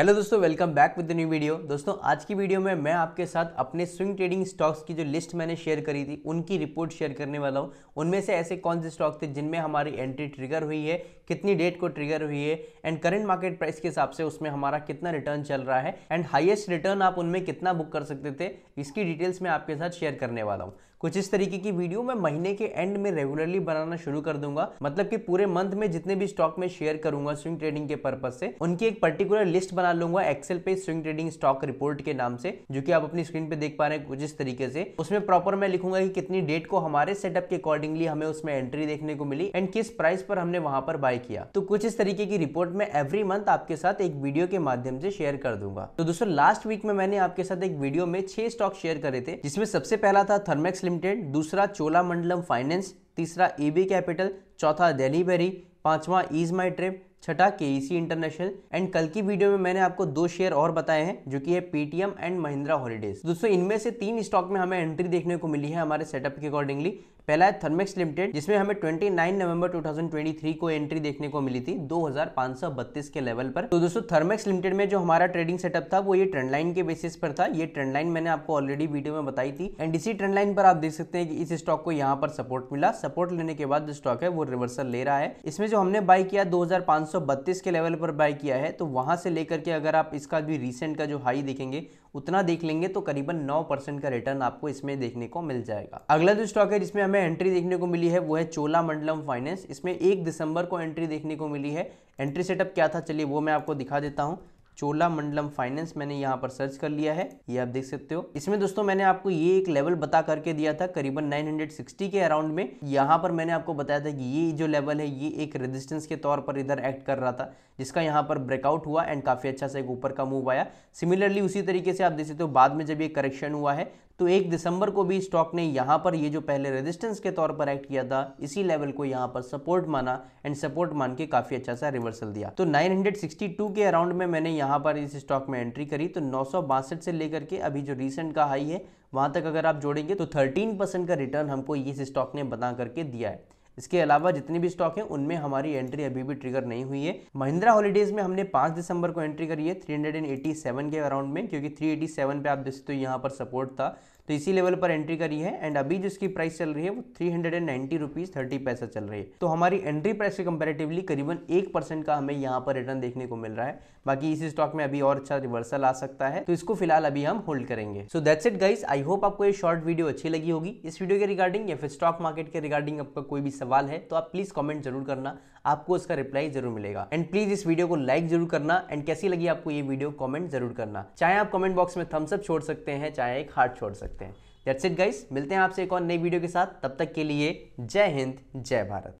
hello दोस्तों welcome back with new video दोस्तों आज की वीडियो में मैं आपके साथ अपने स्विंग ट्रेडिंग स्टॉक्स की जो लिस्ट मैंने शेयर करी थी उनकी रिपोर्ट शेयर करने वाला हूं उनमें से ऐसे कौन से स्टॉक थे जिनमें हमारी एंट्री ट्रिगर हुई है कितनी डेट को ट्रिगर हुई है एंड करंट मार्केट प्राइस के हिसाब से उसमें हमारा कितना रिटर्न चल रहा है एंड हाइएस्ट रिटर्न आप उनमें कितना बुक कर सकते थे इसकी डिटेल्स मैं आपके साथ शेयर करने वाला हूँ कुछ इस तरीके की वीडियो मैं महीने के एंड में रेगुलरली बनाना शुरू कर दूंगा मतलब कि पूरे मंथ में जितने भी स्टॉक में शेयर करूंगा स्विंग ट्रेडिंग के पर्पज से उनकी एक पर्टिकुलर लिस्ट बना बना लूंगा एक्सेल पे स्विंग ट्रेडिंग स्टॉक रिपोर्ट के नाम से जो कि आप अपनी स्क्रीन पे देख पा रहे हैं कुछ इस तरीके से उसमें प्रॉपर मैं लिखूंगा कि कितनी डेट को हमारे सेटअप के अकॉर्डिंगली हमें उसमें एंट्री देखने को मिली एंड किस प्राइस पर हमने वहां पर बाय किया तो कुछ इस तरीके की रिपोर्ट में एवरी मंथ आपके साथ एक वीडियो के माध्यम से शेयर कर दूंगा तो दोस्तों लास्ट वीक में मैंने आपके साथ एक वीडियो में छह स्टॉक शेयर करे थे जिसमें सबसे पहला था थर्मेक्स लिमिटेड दूसरा चोला मंडलम फाइनेंस तीसरा ईबी कैपिटल चौथा दिल्ली बेरी पांचवा इज माई ट्रिप छठा के इंटरनेशनल एंड कल की वीडियो में मैंने आपको दो शेयर और बताए हैं जो कि है पीटीएम एंड महिंद्रा हॉलीडेज दोस्तों इनमें से तीन स्टॉक में हमें एंट्री देखने को मिली है हमारे सेटअप के अकॉर्डिंगली पहला है थर्मेक्स लिमिटेड जिसमें हमें 29 नवंबर 2023 को एंट्री देखने को मिली थी 2532 के लेवल पर तो दोस्तों थर्मेक्स लिमिटेड में जो हमारा ट्रेडिंग सेटअप था वो ये ट्रेंड लाइन के बेसिस पर था ये ट्रेंड लाइन मैंने आपको ऑलरेडी वीडियो में बताई थी एंड इसी ट्रेंड लाइन पर आप देख सकते हैं कि इस स्टॉक को यहाँ पर सपोर्ट मिला सपोर्ट लेने के बाद जो स्टॉक है वो रिवर्सल ले रहा है इसमें जो हमने बाय किया दो के लेवल पर बाय किया है तो वहां से लेकर के अगर आप इसका भी रिसेंट का जो हाई देखेंगे उतना देख लेंगे तो करीबन 9 परसेंट का रिटर्न आपको इसमें देखने को मिल जाएगा अगला जो स्टॉक है जिसमें हमें हमें एंट्री देखने को मिली है वो है चोला मंडलम फाइनेंस इसमें एक दिसंबर को एंट्री देखने को मिली है एंट्री सेटअप क्या था चलिए वो मैं आपको दिखा देता हूँ चोला मंडलम फाइनेंस मैंने यहाँ पर सर्च कर लिया है ये आप देख सकते हो इसमें दोस्तों मैंने आपको ये एक लेवल बता करके दिया था करीबन 960 के अराउंड में यहाँ पर मैंने आपको बताया था कि ये जो लेवल है ये एक रेजिस्टेंस के तौर पर इधर एक्ट कर रहा था जिसका यहाँ पर ब्रेकआउट हुआ एंड काफ़ी अच्छा सा एक ऊपर का मूव आया सिमिलरली उसी तरीके से आप देख सकते हो बाद में जब ये करेक्शन हुआ है तो एक दिसंबर को भी स्टॉक ने यहाँ पर ये जो पहले रेजिस्टेंस के तौर पर एक्ट किया था इसी लेवल को यहाँ पर सपोर्ट माना एंड सपोर्ट मान के काफ़ी अच्छा सा रिवर्सल दिया तो 962 के अराउंड में मैंने यहाँ पर इस स्टॉक में एंट्री करी तो नौ से लेकर के अभी जो रिसेंट का हाई है वहाँ तक अगर आप जोड़ेंगे तो थर्टीन का रिटर्न हमको इस स्टॉक ने बता करके दिया है इसके अलावा जितनी भी स्टॉक है उनमें हमारी एंट्री अभी भी ट्रिगर नहीं हुई है महिंद्रा हॉलीडेज में हमने 5 दिसंबर को एंट्री करी है 387 के अराउंड में क्योंकि 387 पे आप देख सकते हो यहाँ पर सपोर्ट था तो इसी लेवल पर एंट्री करी है एंड अभी जिसकी प्राइस चल रही है वो three hundred and ninety rupees thirty पैसा चल रही है तो हमारी एंट्री प्राइस से कंपेरेटिवली करीबन एक परसेंट का हमें यहाँ पर रिटर्न देखने को मिल रहा है बाकी इसी स्टॉक में अभी और अच्छा रिवर्सल आ सकता है तो इसको फिलहाल अभी हम होल्ड करेंगे so that's it guys I hope आपको ये शॉर्ट वीडियो अच्छी लगी होगी इस वीडियो के रिगार्डिंग या फिर स्टॉक मार्केट के रिगार्डिंग आपका कोई भी सवाल है तो आप प्लीज़ कमेंट जरूर करना आपको उसका रिप्लाई जरूर मिलेगा एंड प्लीज़ इस वीडियो को लाइक जरूर करना एंड कैसी लगी आपको ये वीडियो कमेंट जरूर करना चाहे आप कमेंट बॉक्स में थम्सअप छोड़ सकते हैं चाहे एक हार्ट छोड़ सकते हैं दैट्स इट गाइस मिलते हैं आपसे एक और नई वीडियो के साथ तब तक के लिए जय हिंद जय भारत